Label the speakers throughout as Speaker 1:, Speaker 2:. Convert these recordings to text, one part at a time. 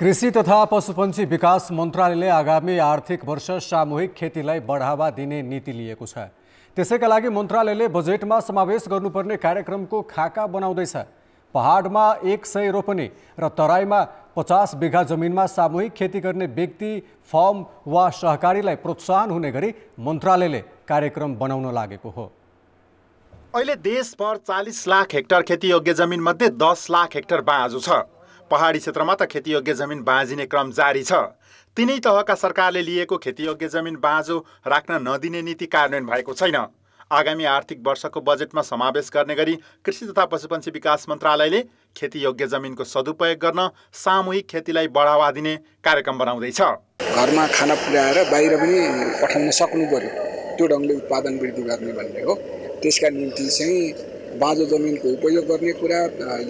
Speaker 1: कृषि तथा पशुपन्छी विकास मन्त्रालयले आगामी आर्थिक वर्ष सामूहिक खेतीलाई बढावा दिने नीति लिएको छ त्यसैका लागि मन्त्रालयले बजेटमा समावेश गर्नुपर्ने कार्यक्रमको खाका बनाउँदैछ पहाडमा एक सय रोपनी र तराईमा पचास बिघा जमिनमा सामूहिक खेती गर्ने व्यक्ति फर्म वा सहकारीलाई प्रोत्साहन हुने गरी मन्त्रालयले कार्यक्रम बनाउन लागेको हो
Speaker 2: अहिले देशभर चालिस लाख हेक्टर खेतीयोग्य जमिनमध्ये दस लाख हेक्टर बाँझो छ पहाडी क्षेत्रमा त खेतीयोग्य जमिन बाँझिने क्रम जारी छ तिनै तहका सरकारले लिएको खेतीयोग्य जमिन बाँझो राख्न नदिने नीति कार्यान्वयन भएको छैन आगामी आर्थिक वर्षको बजेटमा समावेश गर्ने गरी कृषि तथा पशुपन्छी विकास मन्त्रालयले खेतीयोग्य जमिनको सदुपयोग गर्न सामूहिक खेतीलाई बढावा दिने कार्यक्रम बनाउँदैछ
Speaker 3: घरमा खाना पुर्याएर बाहिर पनि पठाउन सक्नु पर्यो त्यो ढङ्गले उत्पादन वृद्धि गर्ने भन्ने हो त्यसका निम्ति चाहिँ बाँझो जमिनको उपयोग गर्ने कुरा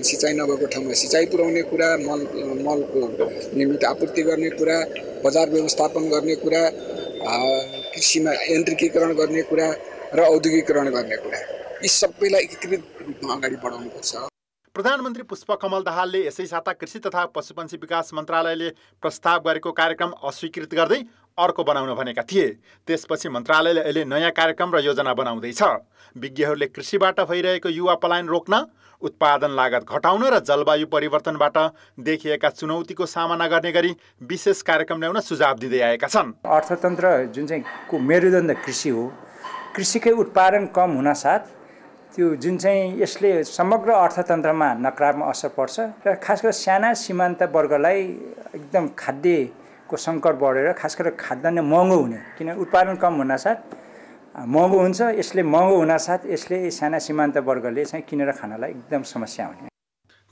Speaker 3: सिँचाइ नभएको ठाउँमा सिँचाइ पुर्याउने कुरा मल मलको नियमित आपूर्ति गर्ने कुरा बजार व्यवस्थापन गर्ने कुरा कृषिमा यान्त्रिकीकरण गर्ने कुरा र औद्योगिकरण गर्ने कुरा यी सबैलाई एकीकृत रूपमा अगाडि बढाउनुपर्छ
Speaker 2: प्रधानमन्त्री पुष्पकमल दाहालले यसै साता कृषि तथा पशुपन्छी विकास मन्त्रालयले प्रस्ताव गरेको कार्यक्रम अस्वीकृत गर्दै अर्को बनाउन भनेका थिए त्यसपछि मन्त्रालयले अहिले नयाँ कार्यक्रम र योजना बनाउँदैछ विज्ञहरूले कृषिबाट भइरहेको युवा पलायन रोक्न उत्पादन लागत घटाउन र जलवायु परिवर्तनबाट देखिएका चुनौतीको सामना गर्ने गरी विशेष कार्यक्रम ल्याउन सुझाव दिँदै आएका छन्
Speaker 4: अर्थतन्त्र जुन चाहिँ मेरुदण्ड कृषि हो कृषिकै उत्पादन कम हुनासाथ त्यो जुन चाहिँ यसले समग्र अर्थतन्त्रमा नकारात्मक असर पर्छ र खास गरेर साना सीमान्त वर्गलाई एकदम खाद्यको सङ्कट बढेर खास गरेर खाद्यान्न महँगो हुने किन उत्पादन कम हुनासाथ महँगो हुन्छ यसले महँगो हुनासाथ यसले साना सीमान्त वर्गले चाहिँ किनेर खानलाई एकदम समस्या हुने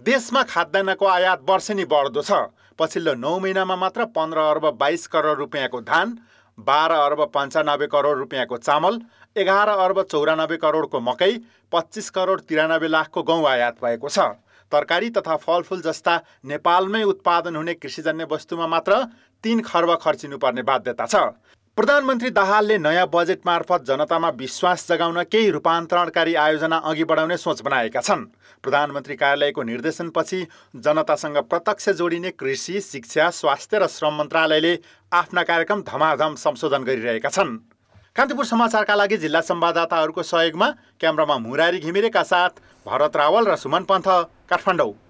Speaker 2: देशमा खाद्यान्नको आयात वर्षेनी बढ्दो छ पछिल्लो नौ महिनामा मात्र पन्ध्र अर्ब बाइस करोड रुपियाँको धान बाह्र अर्ब पन्चानब्बे करोड रुपियाँको चामल एघार अर्ब चौरानब्बे करोडको मकै पच्चिस करोड तिरानब्बे लाखको गहुँ आयात भएको छ तरकारी तथा फलफुल जस्ता नेपालमै उत्पादन हुने कृषिजन्य वस्तुमा मात्र तिन खर्ब खर्चिनुपर्ने बाध्यता छ प्रधानमन्त्री दाहालले नयाँ बजेट मार्फत जनतामा विश्वास जगाउन केही रूपान्तरणकारी आयोजना अघि बढाउने सोच बनाएका छन् प्रधानमन्त्री कार्यालयको निर्देशनपछि जनतासँग प्रत्यक्ष जोडिने कृषि शिक्षा स्वास्थ्य र श्रम मन्त्रालयले आफ्ना कार्यक्रम धमाधम संशोधन गरिरहेका छन् कान्तिपुर समाचारका लागि जिल्ला संवाददाताहरूको सहयोगमा क्यामरामा मुरारी घिमिरेका साथ भरत
Speaker 1: रावल र सुमन पन्थ काठमाडौँ